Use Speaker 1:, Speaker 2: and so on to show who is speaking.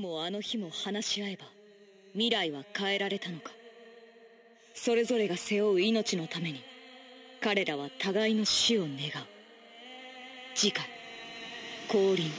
Speaker 1: もあの日も話し合えば未来は変えられたのかそれぞれが背負う命のために彼らは互いの死を願う次回降臨